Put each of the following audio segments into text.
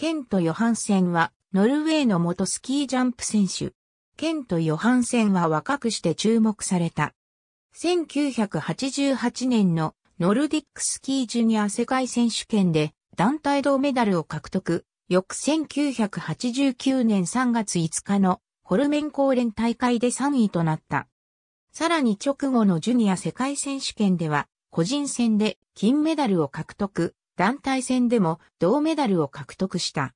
ケント・ヨハンセンは、ノルウェーの元スキージャンプ選手。ケント・ヨハンセンは若くして注目された。1988年のノルディックスキージュニア世界選手権で団体銅メダルを獲得。翌1989年3月5日のホルメン公連大会で3位となった。さらに直後のジュニア世界選手権では個人戦で金メダルを獲得。団体戦でも銅メダルを獲得した。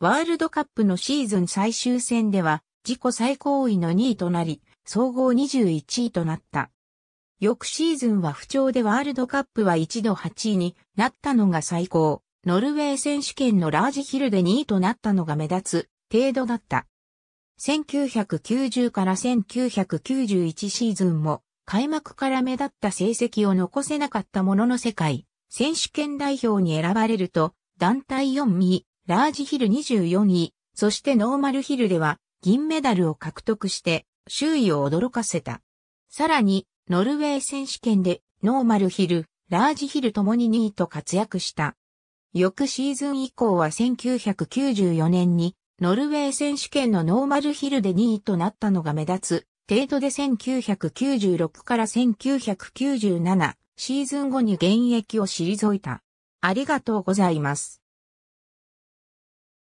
ワールドカップのシーズン最終戦では自己最高位の2位となり、総合21位となった。翌シーズンは不調でワールドカップは一度8位になったのが最高。ノルウェー選手権のラージヒルで2位となったのが目立つ程度だった。1990から1991シーズンも開幕から目立った成績を残せなかったものの世界選手権代表に選ばれると、団体4位、ラージヒル24位、そしてノーマルヒルでは銀メダルを獲得して周囲を驚かせた。さらに、ノルウェー選手権でノーマルヒル、ラージヒルともに2位と活躍した。翌シーズン以降は1994年にノルウェー選手権のノーマルヒルで2位となったのが目立つ程度で1996から1997シーズン後に現役を退いた。ありがとうございます。